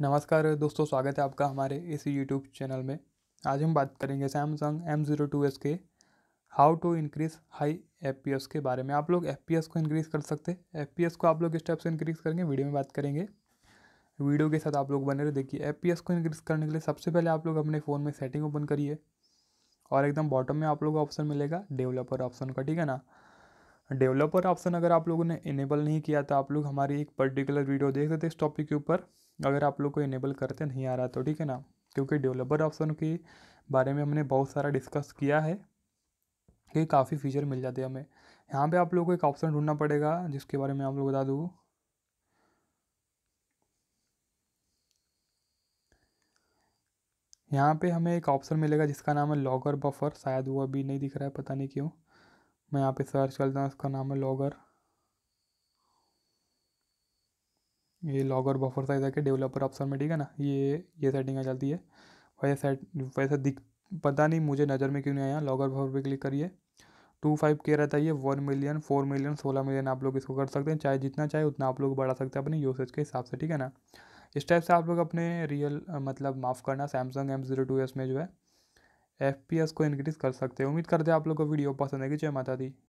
नमस्कार दोस्तों स्वागत है आपका हमारे इस यूट्यूब चैनल में आज हम बात करेंगे Samsung M zero two S के how to increase high F P S के बारे में आप लोग एफ पी एस को इंक्रीज़ कर सकते हैं एफ पी एस को आप लोग इस टाइप से इंक्रीज़ करेंगे वीडियो में बात करेंगे वीडियो के साथ आप लोग बने रहे देखिए एफ पी एस को इंक्रीज़ करने के लिए सबसे पहले आप लोग अपने फ़ोन में सेटिंग ओपन करिए और एकदम बॉटम में आप लोग को ऑप्शन मिलेगा डेवलपर ऑप्शन का ठीक है ना डेवलपर ऑप्शन अगर आप लोगों ने इनेबल नहीं किया तो आप लोग हमारी एक पर्टिकुलर वीडियो देख सकते इस टॉपिक के ऊपर अगर आप लोग को इनेबल करते नहीं आ रहा तो ठीक है ना क्योंकि डेवलपर ऑप्शन के बारे में हमने बहुत सारा डिस्कस किया है कि काफ़ी फीचर मिल जाते हैं हमें यहाँ पे आप लोग को एक ऑप्शन ढूंढना पड़ेगा जिसके बारे में आप लोग बता दूँ यहाँ पे हमें एक ऑप्शन मिलेगा जिसका नाम है लॉगर बफर शायद वो अभी नहीं दिख रहा है पता नहीं क्यों मैं यहाँ पे सर्च करता हूँ इसका नाम है लॉगर ये लॉगर बफर साइज है कि डेवलपर ऑप्शन में ठीक है ना ये ये सेटिंग आ जाती है वैसे सेट वैसे दिख पता नहीं मुझे नज़र में क्यों नहीं आया लॉगर बफर पे क्लिक करिए टू फाइव के रहता है ये वन मिलियन फोर मिलियन सोलह मिलियन आप लोग इसको कर सकते हैं चाहे जितना चाहे उतना आप लोग बढ़ा सकते हैं अपने यूसेज के हिसाब से ठीक है ना इस टाइप से आप लोग अपने रियल मतलब माफ़ करना Samsung M zero two S में जो है एफ को इंक्रीज़ कर सकते हैं उम्मीद करते हैं आप लोग को वीडियो पसंद आएगी जय माता दी